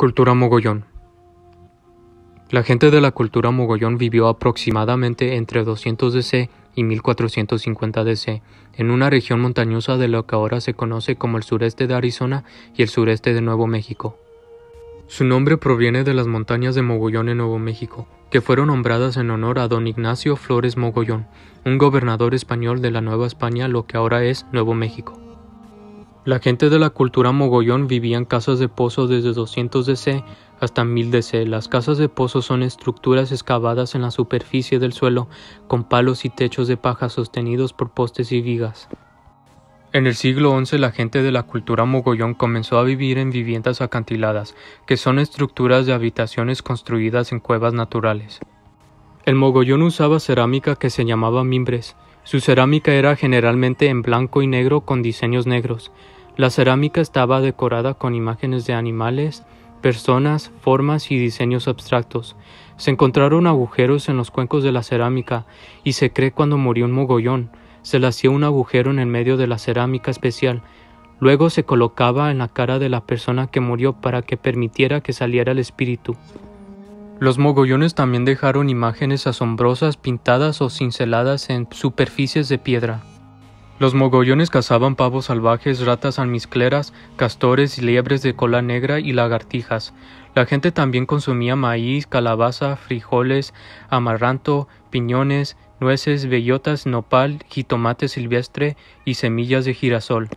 Cultura Mogollón La gente de la cultura Mogollón vivió aproximadamente entre 200 DC y 1450 DC, en una región montañosa de lo que ahora se conoce como el sureste de Arizona y el sureste de Nuevo México. Su nombre proviene de las montañas de Mogollón en Nuevo México, que fueron nombradas en honor a don Ignacio Flores Mogollón, un gobernador español de la Nueva España, lo que ahora es Nuevo México. La gente de la cultura mogollón vivía en casas de pozo desde 200 DC hasta 1000 DC. Las casas de pozo son estructuras excavadas en la superficie del suelo con palos y techos de paja sostenidos por postes y vigas. En el siglo XI la gente de la cultura mogollón comenzó a vivir en viviendas acantiladas, que son estructuras de habitaciones construidas en cuevas naturales. El mogollón usaba cerámica que se llamaba mimbres, su cerámica era generalmente en blanco y negro con diseños negros. La cerámica estaba decorada con imágenes de animales, personas, formas y diseños abstractos. Se encontraron agujeros en los cuencos de la cerámica y se cree cuando murió un mogollón, se le hacía un agujero en el medio de la cerámica especial. Luego se colocaba en la cara de la persona que murió para que permitiera que saliera el espíritu. Los mogollones también dejaron imágenes asombrosas pintadas o cinceladas en superficies de piedra. Los mogollones cazaban pavos salvajes, ratas almizcleras, castores y liebres de cola negra y lagartijas. La gente también consumía maíz, calabaza, frijoles, amaranto, piñones, nueces, bellotas, nopal, jitomate silvestre y semillas de girasol.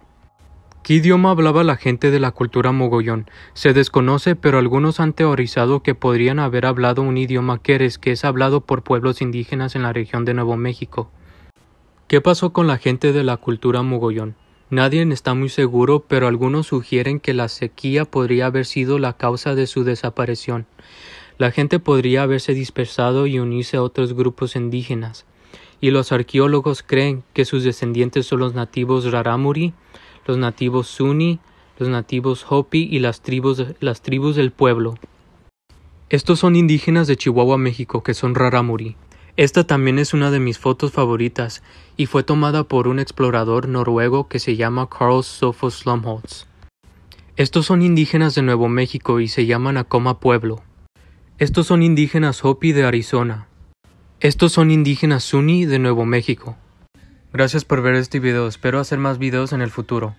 ¿Qué idioma hablaba la gente de la cultura mogollón? Se desconoce, pero algunos han teorizado que podrían haber hablado un idioma queres que es hablado por pueblos indígenas en la región de Nuevo México. ¿Qué pasó con la gente de la cultura mogollón? Nadie está muy seguro, pero algunos sugieren que la sequía podría haber sido la causa de su desaparición. La gente podría haberse dispersado y unirse a otros grupos indígenas. Y los arqueólogos creen que sus descendientes son los nativos rarámuri, los nativos Zuni, los nativos hopi y las tribus, las tribus del pueblo. Estos son indígenas de Chihuahua, México, que son raramuri. Esta también es una de mis fotos favoritas y fue tomada por un explorador noruego que se llama Carl Sofos Slumholtz. Estos son indígenas de Nuevo México y se llaman Acoma Pueblo. Estos son indígenas Hopi de Arizona. Estos son indígenas Suni de Nuevo México. Gracias por ver este video, espero hacer más videos en el futuro.